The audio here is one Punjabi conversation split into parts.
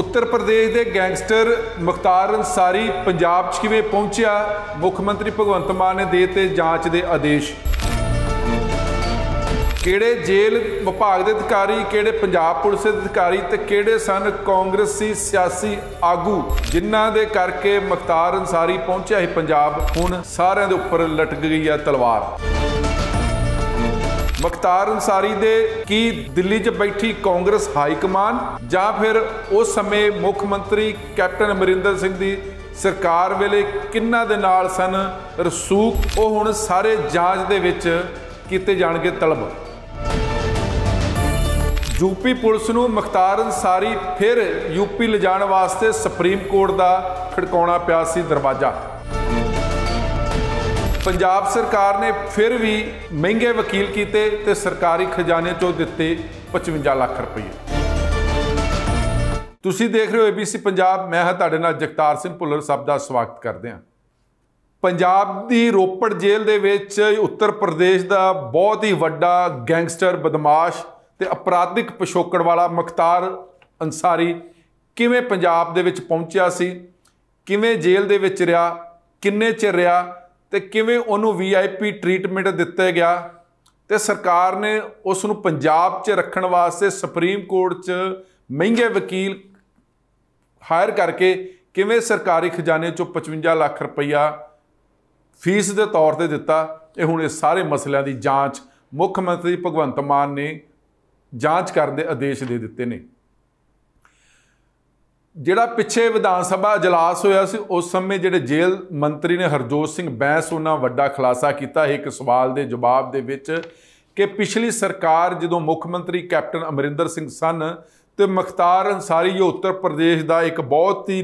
ਉੱਤਰ ਪ੍ਰਦੇਸ਼ ਦੇ ਗੈਂਗਸਟਰ ਮੁਖਤਾਰ ਅੰਸਾਰੀ ਪੰਜਾਬ 'ਚ ਕਿਵੇਂ ਪਹੁੰਚਿਆ ਮੁੱਖ ਮੰਤਰੀ ਭਗਵੰਤ ਮਾਨ ਨੇ ਦਿੱਤੇ ਜਾਂਚ ਦੇ ਆਦੇਸ਼ ਕਿਹੜੇ ਜੇਲ੍ਹ ਵਿਭਾਗ ਦੇ ਅਧਿਕਾਰੀ ਕਿਹੜੇ ਪੰਜਾਬ ਪੁਲਿਸ ਦੇ ਅਧਿਕਾਰੀ ਤੇ ਕਿਹੜੇ ਸਨ ਕਾਂਗਰਸੀ ਸਿਆਸੀ ਆਗੂ ਜਿਨ੍ਹਾਂ ਦੇ ਕਰਕੇ ਮੁਖਤਾਰ ਅੰਸਾਰੀ ਪਹੁੰਚਿਆ ਹੈ ਪੰਜਾਬ ਹੁਣ ਸਾਰਿਆਂ ਦੇ ਉੱਪਰ ਲਟਕ ਗਈ ਹੈ ਤਲਵਾਰ ਮਖਤਾਰ ਅंसारी ਦੇ ਕੀ ਦਿੱਲੀ 'ਚ ਬੈਠੀ ਕਾਂਗਰਸ ਹਾਈ ਕਮਾਨ ਜਾਂ ਫਿਰ ਉਸ ਸਮੇਂ ਮੁੱਖ ਮੰਤਰੀ ਕੈਪਟਨ ਅਮਰਿੰਦਰ ਸਿੰਘ ਦੀ ਸਰਕਾਰ ਵੇਲੇ ਕਿੰਨਾ ਦੇ ਨਾਲ ਸਨ ਰਸੂਖ ਉਹ ਹੁਣ ਸਾਰੇ ਜਾਂਚ ਦੇ ਵਿੱਚ ਕੀਤੇ ਜਾਣਗੇ ਤਲਬ ਯੂਪੀ ਪੁਲਿਸ ਨੂੰ ਮਖਤਾਰ ਅंसारी ਫਿਰ ਯੂਪੀ ਲਿਜਾਣ ਵਾਸਤੇ ਸੁਪਰੀਮ ਕੋਰਟ ਦਾ ਖੜਕਾਉਣਾ ਪਿਆ ਸੀ ਦਰਵਾਜ਼ਾ ਪੰਜਾਬ ਸਰਕਾਰ ਨੇ ਫਿਰ ਵੀ ਮਹਿੰਗੇ ਵਕੀਲ ਕੀਤੇ ਤੇ ਸਰਕਾਰੀ ਖਜ਼ਾਨੇ ਚੋਂ ਦਿੱਤੇ 55 ਲੱਖ ਰੁਪਏ ਤੁਸੀਂ ਦੇਖ ਰਹੇ ਹੋ ABC ਪੰਜਾਬ ਮੈਂ ਹਾਂ ਤੁਹਾਡੇ ਨਾਲ ਜਗਤਾਰ ਸਿੰਘ ਭੁੱਲਰ ਸਭ ਦਾ ਸਵਾਗਤ ਕਰਦੇ ਹਾਂ ਪੰਜਾਬ ਦੀ ਰੋਪੜ ਜੇਲ੍ਹ ਦੇ ਵਿੱਚ ਉੱਤਰ ਪ੍ਰਦੇਸ਼ ਦਾ ਬਹੁਤ ਹੀ ਵੱਡਾ ਗੈਂਗਸਟਰ ਬਦਮਾਸ਼ ਤੇ ਅਪਰਾਧਿਕ ਪਿਸ਼ੋਕੜ ਵਾਲਾ ਮਖਤਾਰ ਅੰਸਾਰੀ ਕਿਵੇਂ ਪੰਜਾਬ ਦੇ ਵਿੱਚ ਪਹੁੰਚਿਆ ਸੀ ਕਿਵੇਂ ਜੇਲ੍ਹ ਦੇ ਵਿੱਚ ਰਿਹਾ ਕਿੰਨੇ ਚਿਰ ਰਿਹਾ ਤੇ ਕਿਵੇਂ ਉਹਨੂੰ ਵੀਆਈਪੀ ਟ੍ਰੀਟਮੈਂਟ ਦਿੱਤਾ ਗਿਆ ਤੇ ਸਰਕਾਰ ਨੇ ਉਸ ਨੂੰ ਪੰਜਾਬ 'ਚ ਰੱਖਣ ਵਾਸਤੇ ਸੁਪਰੀਮ ਕੋਰਟ 'ਚ ਮਹਿੰਗੇ ਵਕੀਲ ਹਾਇਰ ਕਰਕੇ ਕਿਵੇਂ ਸਰਕਾਰੀ ਖਜ਼ਾਨੇ 'ਚੋਂ 55 ਲੱਖ ਰੁਪਈਆ ਫੀਸ ਦੇ ਤੌਰ ਤੇ ਦਿੱਤਾ ਇਹ ਹੁਣ ਇਹ ਸਾਰੇ ਮਸਲਿਆਂ ਦੀ ਜਾਂਚ ਮੁੱਖ ਮੰਤਰੀ ਭਗਵੰਤ ਮਾਨ ਨੇ ਜਾਂਚ ਕਰਨ ਦੇ ਆਦੇਸ਼ ਦੇ ਦਿੱਤੇ ਨੇ ਜਿਹੜਾ ਪਿੱਛੇ ਵਿਧਾਨ ਸਭਾ اجلاس ਹੋਇਆ ਸੀ ਉਸ ਸਮੇਂ ਜਿਹੜੇ ਜੇਲ੍ਹ ਮੰਤਰੀ ਨੇ ਹਰਜੋਤ ਸਿੰਘ ਬੈਂਸ ਉਹਨਾਂ ਵੱਡਾ ਖੁਲਾਸਾ ਕੀਤਾ ਇੱਕ ਸਵਾਲ ਦੇ ਜਵਾਬ ਦੇ ਵਿੱਚ ਕਿ ਪਿਛਲੀ ਸਰਕਾਰ ਜਦੋਂ ਮੁੱਖ ਮੰਤਰੀ ਕੈਪਟਨ ਅਮਰਿੰਦਰ ਸਿੰਘ ਸਨ ਤੇ ਮਖਤਾਰ ਅਨਸਾਰੀ ਜੋ ਉੱਤਰ ਪ੍ਰਦੇਸ਼ ਦਾ ਇੱਕ ਬਹੁਤ ਹੀ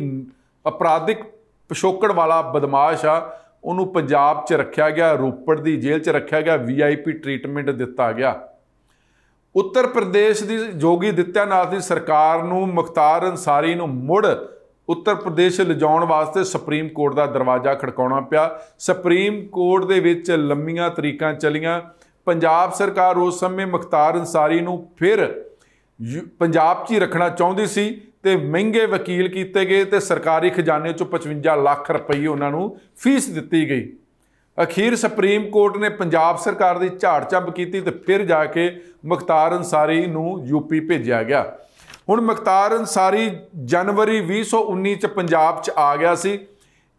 ਅਪਰਾਧਿਕ ਪਿਸ਼ੋਕੜ ਵਾਲਾ ਬਦਮਾਸ਼ ਆ ਉਹਨੂੰ ਪੰਜਾਬ 'ਚ ਰੱਖਿਆ ਗਿਆ ਰੋਪੜ ਦੀ ਜੇਲ੍ਹ 'ਚ ਰੱਖਿਆ ਗਿਆ ਵੀਆਈਪੀ ਟ੍ਰੀਟਮੈਂਟ ਦਿੱਤਾ ਗਿਆ ਉੱਤਰ ਪ੍ਰਦੇਸ਼ ਦੀ ਜੋਗੀ ਦਿੱਤਿਆਨਾਥ ਦੀ ਸਰਕਾਰ ਨੂੰ ਮੁਖਤਾਰ ਅਨਸਾਰੀ ਨੂੰ ਮੁੜ ਉੱਤਰ ਪ੍ਰਦੇਸ਼ ਲਿਜਾਉਣ ਵਾਸਤੇ ਸੁਪਰੀਮ ਕੋਰਟ ਦਾ ਦਰਵਾਜ਼ਾ ਖੜਕਾਉਣਾ ਪਿਆ ਸੁਪਰੀਮ ਕੋਰਟ ਦੇ ਵਿੱਚ ਲੰਮੀਆਂ ਤਰੀਕਾਂ ਚਲੀਆਂ ਪੰਜਾਬ ਸਰਕਾਰ ਉਸ ਸਮੇਂ ਮੁਖਤਾਰ ਅਨਸਾਰੀ ਨੂੰ ਫਿਰ ਪੰਜਾਬ 'ਚ ਹੀ ਰੱਖਣਾ ਚਾਹੁੰਦੀ ਸੀ ਤੇ ਮਹਿੰਗੇ ਵਕੀਲ ਕੀਤੇ ਗਏ ਤੇ ਸਰਕਾਰੀ ਖਜ਼ਾਨੇ 'ਚੋਂ 55 ਲੱਖ ਰੁਪਏ ਉਹਨਾਂ ਨੂੰ ਫੀਸ ਦਿੱਤੀ ਗਈ ਅਖੀਰ ਸੁਪਰੀਮ ਕੋਰਟ ਨੇ ਪੰਜਾਬ ਸਰਕਾਰ ਦੀ ਝਾੜਚੰਬ ਕੀਤੀ ਤੇ ਫਿਰ ਜਾ ਕੇ ਮੁਖਤਾਰ ਅਨਸਾਰੀ ਨੂੰ ਯੂਪੀ ਭੇਜਿਆ ਗਿਆ ਹੁਣ ਮੁਖਤਾਰ ਅਨਸਾਰੀ ਜਨਵਰੀ 2019 ਚ ਪੰਜਾਬ ਚ ਆ ਗਿਆ ਸੀ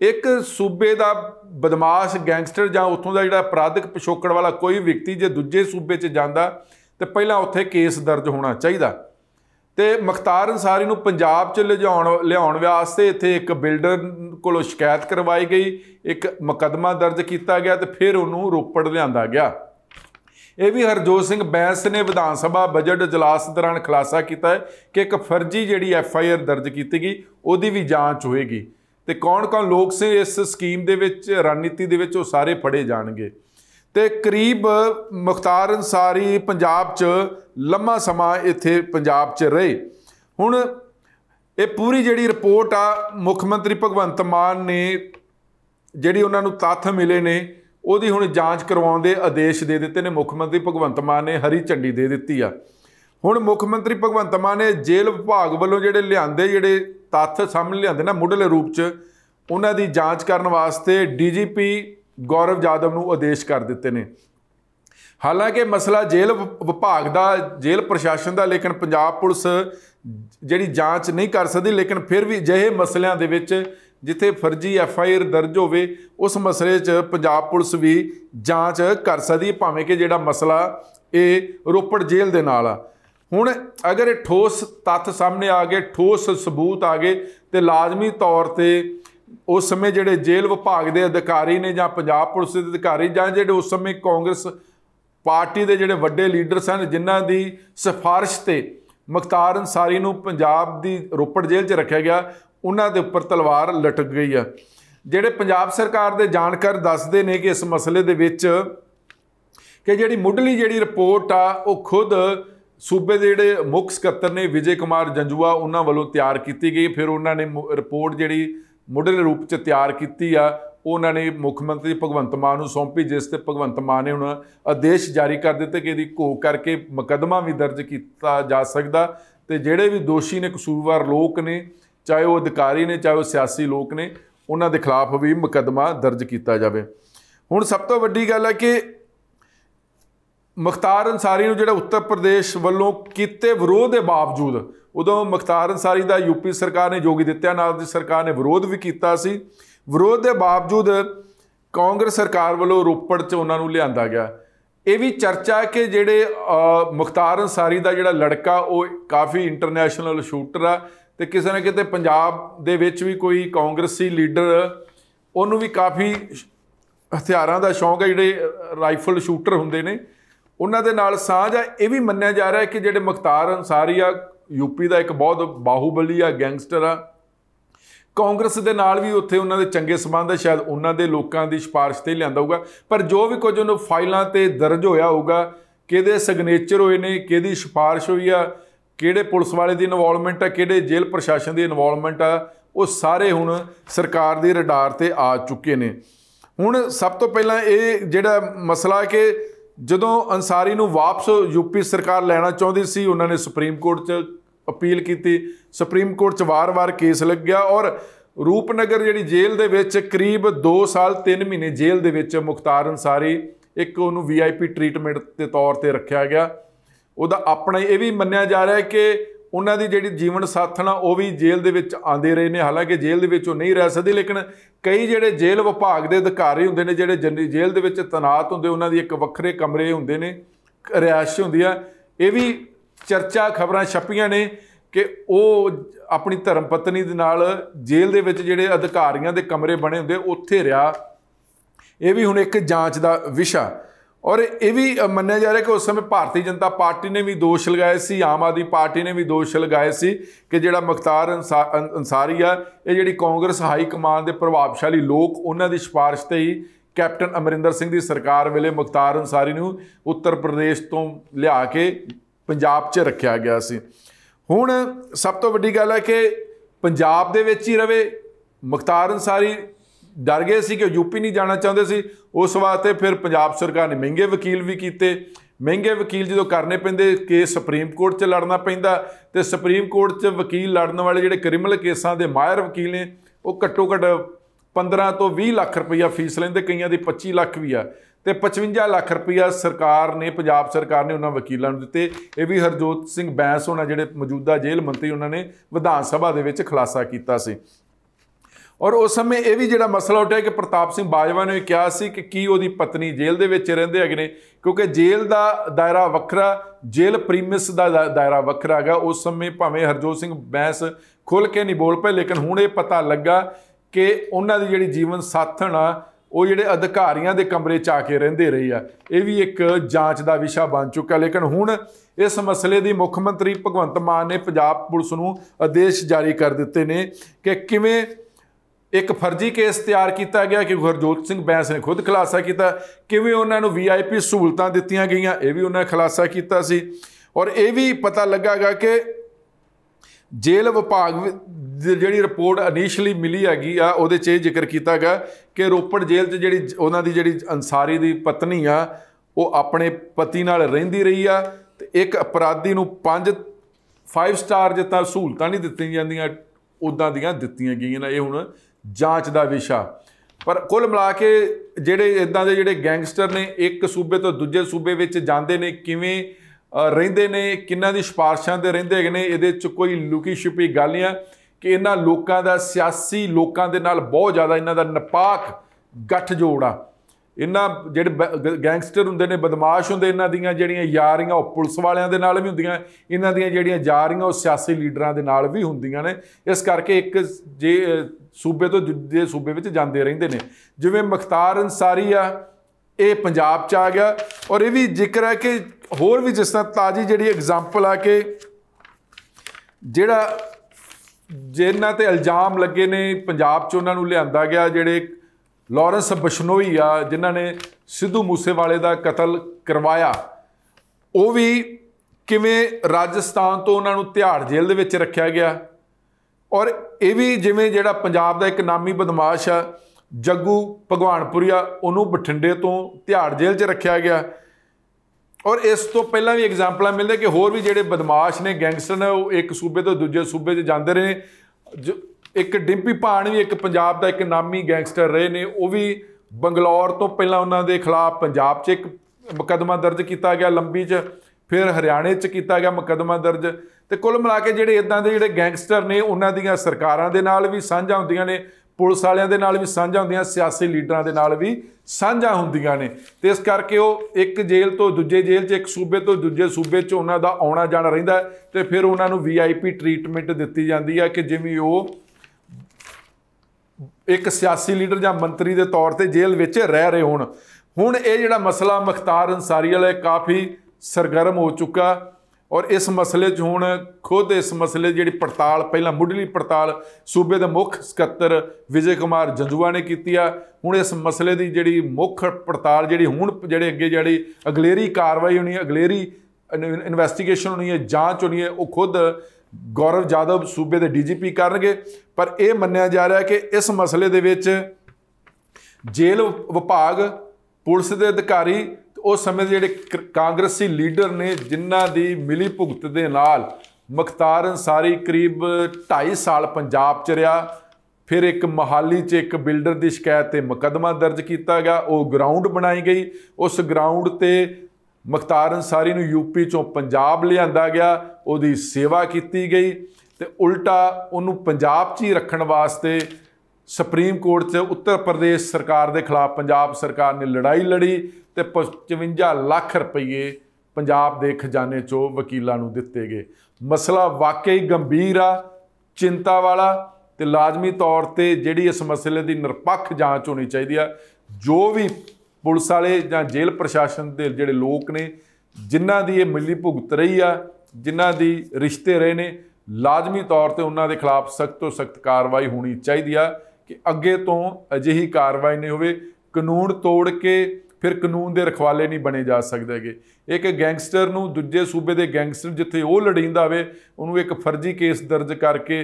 ਇੱਕ ਸੂਬੇ ਦਾ ਬਦਮਾਸ਼ ਗੈਂਗਸਟਰ ਜਾਂ ਉੱਥੋਂ ਦਾ ਜਿਹੜਾ ਅਪਰਾਧਿਕ ਪਿਛੋਕੜ ਵਾਲਾ ਕੋਈ ਵਿਅਕਤੀ ਜੇ ਦੂਜੇ ਸੂਬੇ 'ਚ ਜਾਂਦਾ ਤੇ ਪਹਿਲਾਂ ਉੱਥੇ ਕੇਸ ਦਰਜ ਹੋਣਾ ਚਾਹੀਦਾ ਤੇ ਮਖਤਾਰ ਅਨਸਾਰੀ ਨੂੰ ਪੰਜਾਬ 'ਚ ਲਿਜਾਉਣ ਲਿਆਉਣ ਵਾਸਤੇ ਇੱਥੇ ਇੱਕ ਬਿਲਡਰ ਕੋਲੋਂ ਸ਼ਿਕਾਇਤ ਕਰਵਾਈ ਗਈ ਇੱਕ ਮੁਕਦਮਾ ਦਰਜ ਕੀਤਾ ਗਿਆ ਤੇ ਫਿਰ ਉਹਨੂੰ ਰੋਪੜ ਲਿਆਂਦਾ ਗਿਆ ਇਹ ਵੀ ਹਰਜੋਤ ਸਿੰਘ ਬੈਂਸ ਨੇ ਵਿਧਾਨ ਸਭਾ ਬਜਟ ਜਲਾਸ ਦੌਰਾਨ ਖੁਲਾਸਾ ਕੀਤਾ ਹੈ ਕਿ ਇੱਕ ਫਰਜ਼ੀ ਜਿਹੜੀ ਐਫ ਆਈ ਆਰ ਦਰਜ ਕੀਤੀ ਗਈ ਉਹਦੀ ਵੀ ਜਾਂਚ ਹੋਏਗੀ ਤੇ ਕੌਣ-ਕੌਣ ਲੋਕ ਸੇ ਇਸ ਸਕੀਮ ਦੇ ਵਿੱਚ ਰਣਨੀਤੀ ਦੇ ਵਿੱਚ ਉਹ ਸਾਰੇ ਫੜੇ ਜਾਣਗੇ ਤੇ ਕਰੀਬ ਮੁਖਤਾਰ ਅਨਸਾਰੀ ਪੰਜਾਬ 'ਚ ਲੰਮਾ ਸਮਾਂ ਇੱਥੇ ਪੰਜਾਬ 'ਚ ਰਹੇ ਹੁਣ ਇਹ ਪੂਰੀ ਜਿਹੜੀ ਰਿਪੋਰਟ ਆ ਮੁੱਖ ਮੰਤਰੀ ਭਗਵੰਤ ਮਾਨ ਨੇ ਜਿਹੜੀ ਉਹਨਾਂ ਨੂੰ ਤੱਥ ਮਿਲੇ ਨੇ ਉਹਦੀ ਹੁਣ ਜਾਂਚ ਕਰਵਾਉਣ ਦੇ ਆਦੇਸ਼ ਦੇ ਦਿੱਤੇ ਨੇ ਮੁੱਖ ਮੰਤਰੀ ਭਗਵੰਤ ਮਾਨ ਨੇ ਹਰੀ ਝੰਡੀ ਦੇ ਦਿੱਤੀ ਆ ਹੁਣ ਮੁੱਖ ਮੰਤਰੀ ਭਗਵੰਤ ਮਾਨ ਨੇ ਜੇਲ੍ਹ ਵਿਭਾਗ ਵੱਲੋਂ ਜਿਹੜੇ ਲਿਆਂਦੇ ਜਿਹੜੇ ਤੱਥ ਸਾਹਮਣੇ ਲਿਆਂਦੇ ਨਾ ਮੁੱਢਲੇ ਰੂਪ 'ਚ ਉਹਨਾਂ ਦੀ ਜਾਂਚ ਕਰਨ ਵਾਸਤੇ ਡੀਜੀਪੀ ਗੌਰਵ ਜਾਦਵ ਨੂੰ ਆਦੇਸ਼ ਕਰ ਦਿੱਤੇ ਨੇ ਹਾਲਾਂਕਿ ਮਸਲਾ ਜੇਲ੍ਹ ਵਿਭਾਗ ਦਾ ਜੇਲ੍ਹ ਪ੍ਰਸ਼ਾਸਨ ਦਾ ਲੇਕਿਨ ਪੰਜਾਬ ਪੁਲਿਸ ਜਿਹੜੀ ਜਾਂਚ ਨਹੀਂ ਕਰ ਸਕਦੀ ਲੇਕਿਨ ਫਿਰ ਵੀ ਜਿਹੇ ਮਸਲਿਆਂ ਦੇ ਵਿੱਚ ਜਿੱਥੇ ਫਰਜ਼ੀ ਐਫ ਆਈ ਆਰ ਦਰਜ ਹੋਵੇ ਉਸ ਮਸਲੇ 'ਚ ਪੰਜਾਬ ਪੁਲਿਸ ਵੀ ਜਾਂਚ ਕਰ ਸਕਦੀ ਭਾਵੇਂ ਕਿ ਜਿਹੜਾ ਮਸਲਾ ਇਹ ਰੋਪੜ ਜੇਲ੍ਹ ਦੇ ਨਾਲ ਆ ਹੁਣ ਅਗਰ ਇਹ ਠੋਸ ਤੱਥ ਸਾਹਮਣੇ ਆ ਗਏ ਠੋਸ ਸਬੂਤ ਆ ਗਏ ਤੇ ਲਾਜ਼ਮੀ ਤੌਰ ਤੇ ਉਸ ਸਮੇਂ ਜਿਹੜੇ ਜੇਲ੍ਹ ਵਿਭਾਗ ਦੇ ਅਧਿਕਾਰੀ ਨੇ ਜਾਂ ਪੰਜਾਬ ਪੁਲਿਸ ਦੇ ਅਧਿਕਾਰੀ ਜਾਂ ਜਿਹੜੇ ਉਸ ਸਮੇਂ ਕਾਂਗਰਸ ਪਾਰਟੀ ਦੇ ਜਿਹੜੇ ਵੱਡੇ ਲੀਡਰ ਸਨ ਜਿਨ੍ਹਾਂ ਦੀ ਸਿਫਾਰਿਸ਼ ਤੇ ਮਖਤਾਰ ਅਨਸਾਰੀ ਨੂੰ ਪੰਜਾਬ ਦੀ ਰੋਪੜ ਜੇਲ੍ਹ 'ਚ ਰੱਖਿਆ ਗਿਆ ਉਹਨਾਂ ਦੇ ਉੱਪਰ ਤਲਵਾਰ ਲਟਕ ਗਈ ਆ ਜਿਹੜੇ ਪੰਜਾਬ ਸਰਕਾਰ ਦੇ ਜਾਣਕਾਰ ਦੱਸਦੇ ਨੇ ਕਿ ਇਸ ਮਸਲੇ ਦੇ ਵਿੱਚ ਕਿ ਜਿਹੜੀ ਮੁੱਢਲੀ ਜਿਹੜੀ ਰਿਪੋਰਟ ਆ ਉਹ ਖੁਦ ਸੂਬੇ ਦੇ ਜਿਹੜੇ ਮੁੱਖ ਸਕੱਤਰ ਨੇ ਵਿਜੇ ਕੁਮਾਰ ਜੰਜੂਆ ਉਹਨਾਂ ਵੱਲੋਂ ਤਿਆਰ ਕੀਤੀ ਗਈ ਫਿਰ ਉਹਨਾਂ ਨੇ ਰਿਪੋਰਟ ਜਿਹੜੀ ਮੁੱਢਲੇ ਰੂਪ 'ਚ ਤਿਆਰ ਕੀਤੀ ਆ ਉਹਨਾਂ ਨੇ ਮੁੱਖ ਮੰਤਰੀ ਭਗਵੰਤ ਮਾਨ ਨੂੰ ਸੌਂਪੀ ਜਿਸ ਤੇ ਭਗਵੰਤ ਮਾਨ ਨੇ ਹੁਣ ਆਦੇਸ਼ ਜਾਰੀ ਕਰ ਦਿੱਤੇ ਕਿ ਇਹਦੀ ਘੋਖ ਕਰਕੇ ਮੁਕਦਮਾ ਵੀ ਦਰਜ ਕੀਤਾ ਜਾ ਸਕਦਾ ਤੇ ਜਿਹੜੇ ਵੀ ਦੋਸ਼ੀ ਨੇ ਕਸੂਰਵਾਰ ਲੋਕ ਨੇ ਚਾਹੇ ਉਹ ਅਧਿਕਾਰੀ ਨੇ ਚਾਹੇ ਉਹ ਸਿਆਸੀ ਲੋਕ ਨੇ ਉਹਨਾਂ ਦੇ ਖਿਲਾਫ ਵੀ ਮੁਕਦਮਾ ਦਰਜ ਕੀਤਾ ਜਾਵੇ ਹੁਣ ਸਭ ਤੋਂ ਵੱਡੀ ਗੱਲ ਹੈ ਕਿ ਮੁਖਤਾਰ ਅਨਸਾਰੀ ਨੂੰ ਜਿਹੜਾ ਉੱਤਰ ਪ੍ਰਦੇਸ਼ ਵੱਲੋਂ ਕੀਤੇ ਵਿਰੋਧ ਦੇ ਬਾਵਜੂਦ ਉਦੋਂ ਮੁਖਤਾਰ ਅਨਸਾਰੀ ਦਾ ਯੂਪੀ ਸਰਕਾਰ ਨੇ ਜੋਗੀ ਨਾਲ ਦੀ ਸਰਕਾਰ ਨੇ ਵਿਰੋਧ ਵੀ ਕੀਤਾ ਸੀ ਵਿਰੋਧ ਦੇ ਬਾਵਜੂਦ ਕਾਂਗਰਸ ਸਰਕਾਰ ਵੱਲੋਂ ਰੋਪੜ 'ਚ ਉਹਨਾਂ ਨੂੰ ਲਿਆਂਦਾ ਗਿਆ ਇਹ ਵੀ ਚਰਚਾ ਹੈ ਕਿ ਜਿਹੜੇ ਮੁਖਤਾਰ ਅਨਸਾਰੀ ਦਾ ਜਿਹੜਾ ਲੜਕਾ ਉਹ ਕਾਫੀ ਇੰਟਰਨੈਸ਼ਨਲ ਸ਼ੂਟਰ ਆ ਤੇ ਕਿਸੇ ਨਾ ਕਿਤੇ ਪੰਜਾਬ ਦੇ ਵਿੱਚ ਵੀ ਕੋਈ ਕਾਂਗਰਸੀ ਲੀਡਰ ਉਹਨੂੰ ਵੀ ਕਾਫੀ ਹਥਿਆਰਾਂ ਦਾ ਸ਼ੌਂਕ ਹੈ ਜਿਹੜੇ ਰਾਈਫਲ ਸ਼ੂਟਰ ਹੁੰਦੇ ਨੇ ਉਹਨਾਂ ਦੇ ਨਾਲ ਸਾਂਝ ਹੈ ਇਹ ਵੀ ਮੰਨਿਆ ਜਾ ਰਿਹਾ ਹੈ ਕਿ ਜਿਹੜੇ ਮੁਖਤਾਰ ਅंसारी ਆ ਯੂਪੀ ਦਾ ਇੱਕ ਬਹੁਤ ਬਾਹੂਬਲੀ ਆ ਗੈਂਗਸਟਰ ਆ ਕਾਂਗਰਸ ਦੇ ਨਾਲ ਵੀ ਉੱਥੇ ਉਹਨਾਂ ਦੇ ਚੰਗੇ ਸਬੰਧ ਹੈ ਸ਼ਾਇਦ ਉਹਨਾਂ ਦੇ ਲੋਕਾਂ ਦੀ ਸਿਫਾਰਿਸ਼ ਤੇ ਲਿਆਂਦਾ ਹੋਊਗਾ ਪਰ ਜੋ ਵੀ ਕੁਝ ਉਹਨੂੰ ਫਾਈਲਾਂ ਤੇ ਦਰਜ ਹੋਇਆ ਹੋਊਗਾ ਕਿਹਦੇ ਸਿਗਨੇਚਰ ਹੋਏ ਨੇ ਕਿਹਦੀ ਸਿਫਾਰਿਸ਼ ਹੋਈ ਆ ਕਿਹੜੇ ਪੁਲਿਸ ਵਾਲੇ ਦੀ ਇਨਵੋਲਵਮੈਂਟ ਆ ਕਿਹੜੇ ਜੇਲ੍ਹ ਪ੍ਰਸ਼ਾਸਨ ਦੀ ਇਨਵੋਲਵਮੈਂਟ ਆ ਉਹ ਸਾਰੇ ਹੁਣ ਸਰਕਾਰ ਦੇ ਰਡਾਰ ਤੇ ਆ ਚੁੱਕੇ ਨੇ ਹੁਣ ਸਭ ਤੋਂ ਪਹਿਲਾਂ ਇਹ ਜਿਹੜਾ ਮਸਲਾ ਕਿ ਜਦੋਂ ਅंसारी ਨੂੰ ਵਾਪਸ ਯੂਪੀ ਸਰਕਾਰ ਲੈਣਾ ਚਾਹੁੰਦੀ ਸੀ ਉਹਨਾਂ ਨੇ ਸੁਪਰੀਮ ਕੋਰਟ 'ਚ ਅਪੀਲ ਕੀਤੀ ਸੁਪਰੀਮ ਕੋਰਟ 'ਚ ਵਾਰ-ਵਾਰ ਕੇਸ ਲੱਗਿਆ ਔਰ ਰੂਪਨਗਰ ਜਿਹੜੀ ਜੇਲ੍ਹ ਦੇ ਵਿੱਚ ਕਰੀਬ 2 ਸਾਲ 3 ਮਹੀਨੇ ਜੇਲ੍ਹ ਦੇ ਵਿੱਚ ਮੁਖਤਾਰ ਅंसारी ਇੱਕ ਉਹਨੂੰ ਵੀਆਈਪੀ ਟ੍ਰੀਟਮੈਂਟ ਦੇ ਤੌਰ ਤੇ ਰੱਖਿਆ ਗਿਆ ਉਹਦਾ ਆਪਣਾ ਇਹ ਵੀ ਮੰਨਿਆ ਜਾ ਰਿਹਾ ਹੈ ਕਿ ਉਹਨਾਂ ਦੀ ਜਿਹੜੀ ਜੀਵਨ ਸਾਥਣਾ ਉਹ ਵੀ ਜੇਲ੍ਹ ਦੇ ਵਿੱਚ ਆਂਦੇ ਰਹੇ ਨੇ ਹਾਲਾਂਕਿ ਜੇਲ੍ਹ ਦੇ ਵਿੱਚ ਉਹ ਨਹੀਂ ਰਹਿ ਸਕਦੇ ਲੇਕਿਨ ਕਈ ਜਿਹੜੇ ਜੇਲ੍ਹ ਵਿਭਾਗ ਦੇ ਅਧਿਕਾਰੀ ਹੁੰਦੇ ਨੇ ਜਿਹੜੇ ਜੇਲ੍ਹ ਦੇ ਵਿੱਚ ਤਨਾਤ ਹੁੰਦੇ ਉਹਨਾਂ ਦੀ ਇੱਕ ਵੱਖਰੇ ਕਮਰੇ ਹੁੰਦੇ ਨੇ ਰਿਆਸ਼ ਹੁੰਦੀ ਆ ਇਹ ਵੀ ਚਰਚਾ ਖਬਰਾਂ ਛਪੀਆਂ ਨੇ ਕਿ ਉਹ ਆਪਣੀ ਧਰਮ ਪਤਨੀ ਦੇ ਨਾਲ ਜੇਲ੍ਹ ਦੇ ਵਿੱਚ ਜਿਹੜੇ ਅਧਿਕਾਰੀਆਂ ਦੇ ਕਮਰੇ ਬਣੇ ਹੁੰਦੇ ਉੱਥੇ ਰਿਆ ਇਹ ਵੀ ਹੁਣ ਇੱਕ ਜਾਂਚ ਦਾ ਵਿਸ਼ਾ ਔਰ ਇਹ ਵੀ ਮੰਨਿਆ ਜਾ ਰਿਹਾ ਕਿ ਉਸ ਸਮੇਂ ਭਾਰਤੀ ਜਨਤਾ ਪਾਰਟੀ ਨੇ ਵੀ ਦੋਸ਼ ਲਗਾਏ ਸੀ ਆਮ ਆਦੀ ਪਾਰਟੀ ਨੇ ਵੀ ਦੋਸ਼ ਲਗਾਏ ਸੀ ਕਿ ਜਿਹੜਾ ਮੁਖਤਾਰ ਅਨਸਾਰੀ ਆ ਇਹ ਜਿਹੜੀ ਕਾਂਗਰਸ ਹਾਈ ਕਮਾਂਡ ਦੇ ਪ੍ਰਭਾਵਸ਼ਾਲੀ ਲੋਕ ਉਹਨਾਂ ਦੀ ਸਿਫਾਰਿਸ਼ ਤੇ ਹੀ ਕੈਪਟਨ ਅਮਰਿੰਦਰ ਸਿੰਘ ਦੀ ਸਰਕਾਰ ਵੇਲੇ ਮੁਖਤਾਰ ਅਨਸਾਰੀ ਨੂੰ ਉੱਤਰ ਪ੍ਰਦੇਸ਼ ਤੋਂ ਲਿਆ ਕੇ ਪੰਜਾਬ 'ਚ ਰੱਖਿਆ ਗਿਆ ਸੀ ਹੁਣ ਸਭ ਤੋਂ ਵੱਡੀ ਗੱਲ ਹੈ ਕਿ ਪੰਜਾਬ ਦੇ ਵਿੱਚ ਹੀ ਰਵੇ ਮੁਖਤਾਰ ਅਨਸਾਰੀ ਡਰ ਗਏ ਸੀ ਕਿ ਯੂਪੀ ਨਹੀਂ ਜਾਣਾ ਚਾਹੁੰਦੇ ਸੀ ਉਸ ਵਾਸਤੇ ਫਿਰ ਪੰਜਾਬ ਸਰਕਾਰ ਨੇ ਮਹਿੰਗੇ ਵਕੀਲ ਵੀ ਕੀਤੇ ਮਹਿੰਗੇ ਵਕੀਲ ਜਦੋਂ ਕਰਨੇ ਪੈਂਦੇ ਕੇਸ ਸੁਪਰੀਮ ਕੋਰਟ 'ਚ ਲੜਨਾ ਪੈਂਦਾ ਤੇ ਸੁਪਰੀਮ ਕੋਰਟ 'ਚ ਵਕੀਲ ਲੜਨ ਵਾਲੇ ਜਿਹੜੇ ਕ੍ਰਿਮੀਨਲ ਕੇਸਾਂ ਦੇ ਮਾਹਿਰ ਵਕੀਲ ਨੇ ਉਹ ਘੱਟੋ ਘੱਟ 15 ਤੋਂ 20 ਲੱਖ ਰੁਪਈਆ ਫੀਸ ਲੈਂਦੇ ਕਈਆਂ ਦੀ 25 ਲੱਖ ਵੀ ਆ ਤੇ 55 ਲੱਖ ਰੁਪਈਆ ਸਰਕਾਰ ਨੇ ਪੰਜਾਬ ਸਰਕਾਰ ਨੇ ਉਹਨਾਂ ਵਕੀਲਾਂ ਨੂੰ ਦਿੱਤੇ ਇਹ ਵੀ ਹਰਜੋਤ ਸਿੰਘ ਬੈਂਸ ਹੋਣਾ ਜਿਹੜੇ ਮੌਜੂਦਾ ਜੇਲ੍ਹ ਮੰਤਰੀ ਉਹਨਾਂ ਨੇ ਵਿਧਾਨ ਸਭਾ ਦੇ ਵਿੱਚ ਖੁਲਾਸਾ ਕੀਤਾ ਸੀ ਔਰ ਉਸ ਸਮੇਂ ਇਹ ਵੀ ਜਿਹੜਾ ਮਸਲਾ ਉੱਠਿਆ ਕਿ ਪ੍ਰਤਾਪ ਸਿੰਘ ਬਾਜਵਾ ਨੇ ਕਿਹਾ ਸੀ ਕਿ ਕੀ ਉਹਦੀ ਪਤਨੀ ਜੇਲ੍ਹ ਦੇ ਵਿੱਚ ਰਹਿੰਦੇ ਹੈਗੇ ਨੇ ਕਿਉਂਕਿ ਜੇਲ੍ਹ ਦਾ ਦਾਇਰਾ ਵੱਖਰਾ ਜੇਲ੍ਹ ਪ੍ਰੀਮਿਸ ਦਾ ਦਾਇਰਾ ਵੱਖਰਾ ਹੈਗਾ ਉਸ ਸਮੇਂ ਭਾਵੇਂ ਹਰਜੋਤ ਸਿੰਘ ਬੈਂਸ ਖੁੱਲ ਕੇ ਨਹੀਂ ਬੋਲ ਪਏ ਲੇਕਿਨ ਹੁਣ ਇਹ ਪਤਾ ਲੱਗਾ ਕਿ ਉਹਨਾਂ ਦੀ ਜਿਹੜੀ ਜੀਵਨ ਸਾਥਣ ਆ ਉਹ ਜਿਹੜੇ ਅਧਿਕਾਰੀਆਂ ਦੇ ਕਮਰੇ 'ਚ ਆ ਕੇ ਰਹਿੰਦੇ ਰਹੀ ਆ ਇਹ ਵੀ ਇੱਕ ਜਾਂਚ ਦਾ ਵਿਸ਼ਾ ਬਣ ਚੁੱਕਾ ਲੇਕਿਨ ਹੁਣ ਇਸ ਮਸਲੇ ਦੀ ਮੁੱਖ ਮੰਤਰੀ ਭਗਵੰਤ ਮਾਨ ਨੇ ਪੰਜਾਬ ਪੁਲਿਸ ਨੂੰ ਆਦੇਸ਼ ਜਾਰੀ ਕਰ ਦਿੱਤੇ ਨੇ ਕਿ ਕਿਵੇਂ ਇੱਕ ਫਰਜ਼ੀ ਕੇਸ ਤਿਆਰ ਕੀਤਾ ਗਿਆ ਕਿ ਗੁਰਜੋਤ ਸਿੰਘ ਬੈਂਸ ਨੇ ਖੁਦ ਖੁਲਾਸਾ ਕੀਤਾ ਕਿਵੇਂ ਉਹਨਾਂ ਨੂੰ ਵੀਆਈਪੀ ਸਹੂਲਤਾਂ ਦਿੱਤੀਆਂ ਗਈਆਂ ਇਹ ਵੀ ਉਹਨਾਂ ਖੁਲਾਸਾ ਕੀਤਾ ਸੀ ਔਰ ਇਹ ਵੀ ਪਤਾ ਲੱਗਾਗਾ ਕਿ ਜੇਲ੍ਹ ਵਿਭਾਗ ਜਿਹੜੀ ਰਿਪੋਰਟ ਇਨੀਸ਼ੀਅਲੀ ਮਿਲੀ ਹੈਗੀ ਆ ਉਹਦੇ 'ਚ ਇਹ ਜ਼ਿਕਰ ਕੀਤਾ ਗਿਆ ਕਿ ਰੋਪੜ ਜੇਲ੍ਹ 'ਚ ਜਿਹੜੀ ਉਹਨਾਂ ਦੀ ਜਿਹੜੀ ਅਨਸਾਰੀ ਦੀ ਪਤਨੀ ਆ ਉਹ ਆਪਣੇ ਪਤੀ ਨਾਲ ਰਹਿੰਦੀ ਰਹੀ ਆ ਤੇ ਇੱਕ ਅਪਰਾਧੀ ਨੂੰ ਪੰਜ 5 ਸਟਾਰ ਜਿੱਤਾ ਸਹੂਲਤਾਂ ਨਹੀਂ ਦਿੱਤੀਆਂ ਜਾਂਦੀਆਂ ਉਦਾਂ ਦੀਆਂ ਦਿੱਤੀਆਂ ਗਈਆਂ ਨੇ ਇਹ ਹੁਣ ਜਾਂਚ ਦਾ ਵਿਸ਼ਾ ਪਰ ਕੁੱਲ ਮਿਲਾ ਕੇ ਜਿਹੜੇ ਇਦਾਂ ਦੇ ਜਿਹੜੇ ਗੈਂਗਸਟਰ ਨੇ ਇੱਕ ਸੂਬੇ ਤੋਂ ਦੂਜੇ ਸੂਬੇ ਵਿੱਚ ਜਾਂਦੇ ਨੇ ਕਿਵੇਂ ਰਹਿੰਦੇ ਨੇ ਕਿੰਨਾਂ ਦੀ ਸਿਫਾਰਸ਼ਾਂ ਤੇ ਰਹਿੰਦੇ ਹੈਗੇ ਨੇ ਇਹਦੇ ਚ ਕੋਈ ਲੁਕੀ ਛੁਪੀ ਗੱਲ ਨਹੀਂ ਆ ਕਿ ਇਹਨਾਂ ਲੋਕਾਂ ਦਾ ਸਿਆਸੀ ਲੋਕਾਂ ਦੇ ਨਾਲ ਬਹੁਤ ਜ਼ਿਆਦਾ ਇਹਨਾਂ ਦਾ ਨਪਾਕ ਗੱਠ ਜੋੜਾ ਇਹਨਾਂ ਜਿਹੜੇ ਗੈਂਗਸਟਰ ਹੁੰਦੇ ਨੇ ਬਦਮਾਸ਼ ਹੁੰਦੇ ਇਹਨਾਂ ਦੀਆਂ ਜਿਹੜੀਆਂ ਯਾਰੀਆਂ ਉਹ ਪੁਲਿਸ ਵਾਲਿਆਂ ਦੇ ਨਾਲ ਵੀ ਹੁੰਦੀਆਂ ਇਹਨਾਂ ਦੀਆਂ ਜਿਹੜੀਆਂ ਯਾਰੀਆਂ ਉਹ ਸਿਆਸੀ ਲੀਡਰਾਂ ਦੇ ਨਾਲ ਵੀ ਹੁੰਦੀਆਂ ਨੇ ਇਸ ਕਰਕੇ ਇੱਕ ਜੇ ਸੂਬੇ ਤੋਂ ਦੂਜੇ ਸੂਬੇ ਵਿੱਚ ਜਾਂਦੇ ਰਹਿੰਦੇ ਨੇ ਜਿਵੇਂ ਮਖਤਾਰ ਅਨਸਾਰੀ ਆ ਇਹ ਪੰਜਾਬ ਚ ਆ ਗਿਆ ਔਰ ਇਹ ਵੀ ਜ਼ਿਕਰ ਹੈ ਕਿ ਹੋਰ ਵੀ ਜਿਸ ਤਰ੍ਹਾਂ ਤਾਜੀ ਜਿਹੜੀ ਐਗਜ਼ਾਮਪਲ ਆ ਕਿ ਜਿਹੜਾ ਜਿਨ੍ਹਾਂ ਤੇ ਇਲਜ਼ਾਮ ਲੱਗੇ ਨੇ ਪੰਜਾਬ ਚ ਉਹਨਾਂ ਨੂੰ ਲਿਆਂਦਾ ਗਿਆ ਜਿਹੜੇ ਲਾਰੈਂਸ ਬਸ਼ਨੋਈ ਆ ਜਿਨ੍ਹਾਂ ਨੇ ਸਿੱਧੂ ਮੂਸੇਵਾਲੇ ਦਾ ਕਤਲ ਕਰਵਾਇਆ ਉਹ ਵੀ ਕਿਵੇਂ ਰਾਜਸਥਾਨ ਤੋਂ ਉਹਨਾਂ ਨੂੰ ਤਿਹਾੜ ਜੇਲ੍ਹ ਦੇ ਵਿੱਚ ਰੱਖਿਆ ਗਿਆ ਔਰ ਇਹ ਵੀ ਜਿਵੇਂ ਜਿਹੜਾ ਪੰਜਾਬ ਦਾ ਇੱਕ ਨਾਮੀ ਬਦਮਾਸ਼ ਆ ਜੱਗੂ ਭਗਵਾਨਪੁਰੀਆ ਉਹਨੂੰ ਬਠਿੰਡੇ ਤੋਂ ਤਿਹਾੜ ਜੇਲ੍ਹ 'ਚ ਰੱਖਿਆ ਗਿਆ ਔਰ ਇਸ ਤੋਂ ਪਹਿਲਾਂ ਵੀ ਐਗਜ਼ਾਮਪਲਾਂ ਮਿਲਦੇ ਕਿ ਹੋਰ ਵੀ ਜਿਹੜੇ ਬਦਮਾਸ਼ ਨੇ ਗੈਂਗਸਟਰ ਨੇ ਉਹ ਇੱਕ ਸੂਬੇ ਤੋਂ ਦੂਜੇ ਸੂਬੇ 'ਚ ਜਾਂਦੇ ਰਹੇ ਇੱਕ ਡਿੰਪੀ ਭਾਣ ਵੀ ਇੱਕ ਪੰਜਾਬ ਦਾ ਇੱਕ ਨਾਮੀ ਗੈਂਗਸਟਰ ਰਹੇ ਨੇ ਉਹ ਵੀ ਬੰਗਲੌਰ ਤੋਂ ਪਹਿਲਾਂ ਉਹਨਾਂ ਦੇ ਖਿਲਾਫ ਪੰਜਾਬ 'ਚ ਇੱਕ ਮੁਕਦਮਾ ਦਰਜ ਕੀਤਾ ਗਿਆ ਲੰਬੀ 'ਚ ਫਿਰ ਹਰਿਆਣੇ 'ਚ ਕੀਤਾ ਗਿਆ ਮੁਕਦਮਾ ਦਰਜ ਤੇ ਕੁੱਲ ਮਿਲਾ ਕੇ ਜਿਹੜੇ ਇਦਾਂ ਦੇ ਜਿਹੜੇ ਗੈਂਗਸਟਰ ਨੇ ਉਹਨਾਂ ਦੀਆਂ ਸਰਕਾਰਾਂ ਦੇ ਨਾਲ ਵੀ ਸਾਂਝਾ ਹੁੰਦੀਆਂ ਨੇ ਪੁਲਿਸ ਵਾਲਿਆਂ ਦੇ ਨਾਲ ਵੀ ਸਾਂਝਾ ਹੁੰਦੀਆਂ ਸਿਆਸੀ ਲੀਡਰਾਂ ਦੇ ਨਾਲ ਵੀ ਸਾਂਝਾ ਹੁੰਦੀਆਂ ਨੇ ਤੇ ਇਸ ਕਰਕੇ ਉਹ ਇੱਕ ਜੇਲ੍ਹ ਤੋਂ ਦੂਜੇ ਜੇਲ੍ਹ 'ਚ ਇੱਕ ਸੂਬੇ ਤੋਂ ਦੂਜੇ ਸੂਬੇ 'ਚ ਉਹਨਾਂ ਦਾ ਆਉਣਾ ਜਾਣਾ ਰਹਿੰਦਾ ਤੇ ਫਿਰ ਉਹਨਾਂ ਨੂੰ ਵੀਆਈਪੀ ਟ੍ਰੀਟਮੈਂਟ ਦਿੱਤੀ ਜਾਂਦੀ ਹੈ ਕਿ ਜਿਵੇਂ ਉਹ ਇੱਕ ਸਿਆਸੀ ਲੀਡਰ ਜਾਂ ਮੰਤਰੀ ਦੇ ਤੌਰ ਤੇ ਜੇਲ੍ਹ ਵਿੱਚ ਰਹਿ ਰਹੇ ਹੋਣ ਹੁਣ ਇਹ ਜਿਹੜਾ ਮਸਲਾ ਮੁਖਤਾਰ ਅंसारी ਵਾਲਾ ਕਾਫੀ ਸਰਗਰਮ ਹੋ ਚੁੱਕਾ ਔਰ ਇਸ ਮਸਲੇ 'ਚ ਹੁਣ ਖੁਦ ਇਸ ਮਸਲੇ ਜਿਹੜੀ ਪੜਤਾਲ ਪਹਿਲਾਂ ਮੁੱਢਲੀ ਪੜਤਾਲ ਸੂਬੇ ਦੇ ਮੁੱਖ ਸਕੱਤਰ ਵਿਜੇ ਕੁਮਾਰ ਜੰਜੂਆ ਨੇ ਕੀਤੀ ਆ ਹੁਣ ਇਸ ਮਸਲੇ ਦੀ ਜਿਹੜੀ ਮੁੱਖ ਪੜਤਾਲ ਜਿਹੜੀ ਹੁਣ ਜਿਹੜੇ ਅੱਗੇ ਜਿਹੜੀ ਅਗਲੇਰੀ ਕਾਰਵਾਈ ਹੋਣੀ ਹੈ ਅਗਲੇਰੀ ਇਨਵੈਸਟੀਗੇਸ਼ਨ ਹੋਣੀ ਹੈ ਜਾਂਚ ਹੋਣੀ ਹੈ ਉਹ ਖੁਦ ਗੌਰਵ ਜਾਦਵ ਸੂਬੇ ਦੇ ਡੀਜੀਪੀ ਕਰਨਗੇ ਪਰ ਇਹ ਮੰਨਿਆ ਜਾ ਰਿਹਾ ਕਿ ਇਸ ਮਸਲੇ ਦੇ ਵਿੱਚ ਜੇਲ੍ਹ ਵਿਭਾਗ ਪੁਲਿਸ ਦੇ ਅਧਿਕਾਰੀ ਉਸ ਸਮੇਂ ਦੇ ਜਿਹੜੇ ਕਾਂਗਰਸੀ ਲੀਡਰ ਨੇ ਜਿਨ੍ਹਾਂ ਦੀ ਮਿਲੀ ਭੁਗਤ ਦੇ ਨਾਲ ਮਖਤਾਰ ਅਨਸਾਰੀ ਕਰੀਬ 2.5 ਸਾਲ ਪੰਜਾਬ 'ਚ ਰਿਹਾ ਫਿਰ ਇੱਕ ਮਹਾਲੀ 'ਚ ਇੱਕ ਬਿਲਡਰ ਦੀ ਸ਼ਿਕਾਇਤ ਤੇ ਮੁਕਦਮਾ ਦਰਜ ਕੀਤਾ ਗਿਆ ਉਹ ਗਰਾਊਂਡ ਬਣਾਈ ਗਈ ਉਸ ਗਰਾਊਂਡ ਤੇ ਮਖਤਾਰ ਅਨਸਾਰੀ ਨੂੰ ਯੂਪੀ ਚੋਂ ਪੰਜਾਬ ਲਿਆਂਦਾ ਗਿਆ ਉਹਦੀ ਸੇਵਾ ਕੀਤੀ ਗਈ ਤੇ ਉਲਟਾ ਉਹਨੂੰ ਪੰਜਾਬ 'ਚ ਹੀ ਰੱਖਣ ਵਾਸਤੇ ਸੁਪਰੀਮ ਕੋਰਟ 'ਚ ਉੱਤਰ ਪ੍ਰਦੇਸ਼ ਸਰਕਾਰ ਦੇ ਖਿਲਾਫ ਪੰਜਾਬ ਸਰਕਾਰ ਨੇ ਲੜਾਈ ਲੜੀ ਤੇ 55 ਲੱਖ ਰੁਪਏ ਪੰਜਾਬ ਦੇ ਖਜ਼ਾਨੇ 'ਚੋਂ ਵਕੀਲਾਂ ਨੂੰ ਦਿੱਤੇ ਗਏ ਮਸਲਾ ਵਾਕਈ ਗੰਭੀਰ ਆ ਚਿੰਤਾ ਵਾਲਾ ਤੇ ਲਾਜ਼ਮੀ ਤੌਰ ਤੇ ਜਿਹੜੀ ਇਸ ਮਸਲੇ ਦੀ ਨਿਰਪੱਖ ਜਾਂਚ ਹੋਣੀ ਚਾਹੀਦੀ ਆ ਜੋ ਵੀ ਪੁਲਿਸ ਵਾਲੇ ਜਾਂ ਜੇਲ੍ਹ ਪ੍ਰਸ਼ਾਸਨ ਦੇ ਜਿਹੜੇ ਲੋਕ ਨੇ ਜਿਨ੍ਹਾਂ ਦੀ ਇਹ ਮਿਲੀ ਭੁਗਤ ਰਹੀ ਆ ਜਿਨ੍ਹਾਂ ਦੀ ਰਿਸ਼ਤੇ ਰਹੇ ਨੇ ਲਾਜ਼ਮੀ ਤੌਰ ਤੇ ਉਹਨਾਂ ਦੇ ਖਿਲਾਫ ਸਖਤ ਤੋਂ ਸਖਤ ਕਾਰਵਾਈ ਹੋਣੀ ਚਾਹੀਦੀ ਆ ਕਿ ਅੱਗੇ ਤੋਂ ਅਜਿਹੀ ਕਾਰਵਾਈ ਨਹੀਂ ਹੋਵੇ ਕਾਨੂੰਨ ਤੋੜ ਕੇ ਫਿਰ ਕਾਨੂੰਨ ਦੇ ਰਖਵਾਲੇ ਨਹੀਂ ਬਣੇ ਜਾ ਸਕਦੇਗੇ ਇੱਕ ਗੈਂਗਸਟਰ ਨੂੰ ਦੂਜੇ ਸੂਬੇ ਦੇ ਗੈਂਗਸਟਰ ਜਿੱਥੇ ਉਹ ਲੜਿੰਦਾ ਹੋਵੇ ਉਹਨੂੰ ਇੱਕ ਫਰਜ਼ੀ ਕੇਸ ਦਰਜ ਕਰਕੇ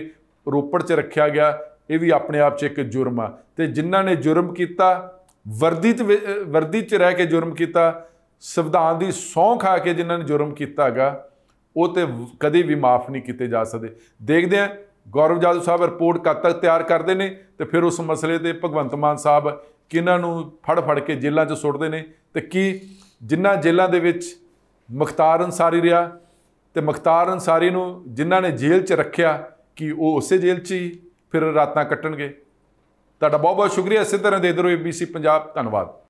ਰੋਪੜ 'ਚ ਰੱਖਿਆ ਗਿਆ ਇਹ ਵੀ ਆਪਣੇ ਆਪ 'ਚ ਇੱਕ ਜੁਰਮ ਆ ਤੇ ਜਿਨ੍ਹਾਂ ਨੇ ਜੁਰਮ ਕੀਤਾ ਵਰਦੀ ਵਰਦੀ 'ਚ ਰਹਿ ਕੇ ਜੁਰਮ ਕੀਤਾ ਸੰਵਿਧਾਨ ਦੀ ਸੌਂ ਖਾ ਕੇ ਜਿਨ੍ਹਾਂ ਨੇ ਜੁਰਮ ਕੀਤਾ ਹੈਗਾ ਉਹ ਤੇ ਕਦੇ ਵੀ ਮਾਫ ਨਹੀਂ ਕੀਤੇ ਜਾ ਸਕਦੇ ਦੇਖਦੇ ਆ ਗੌਰਵ ਜਾਦੂ ਸਾਹਿਬ ਰਿਪੋਰਟ ਕਦ ਤੱਕ ਤਿਆਰ ਕਰਦੇ ਨੇ ਤੇ ਫਿਰ ਉਸ ਮਸਲੇ ਤੇ ਭਗਵੰਤ ਮਾਨ ਸਾਹਿਬ ਕਿਨਾਂ ਨੂੰ ਫੜ ਫੜ ਕੇ ਜੇਲ੍ਹਾਂ 'ਚ ਸੁੱਟਦੇ ਨੇ ਤੇ ਕੀ ਜਿਨ੍ਹਾਂ ਜੇਲ੍ਹਾਂ ਦੇ ਵਿੱਚ ਮੁਖਤਾਰ ਅਨਸਾਰੀ ਰਿਹਾ ਤੇ ਮੁਖਤਾਰ ਅਨਸਾਰੀ ਨੂੰ ਜਿਨ੍ਹਾਂ ਨੇ ਜੇਲ੍ਹ 'ਚ ਰੱਖਿਆ ਕਿ ਉਹ ਉਸੇ ਜੇਲ੍ਹ 'ਚ ਹੀ ਫਿਰ ਰਾਤਾਂ ਕੱਟਣਗੇ ਤੁਹਾਡਾ ਬਹੁਤ ਬਹੁਤ ਸ਼ੁਕਰੀਆ ਸਿੱਧਰ ਦੇ ਇਧਰੋਂ ABC ਪੰਜਾਬ ਧੰਨਵਾਦ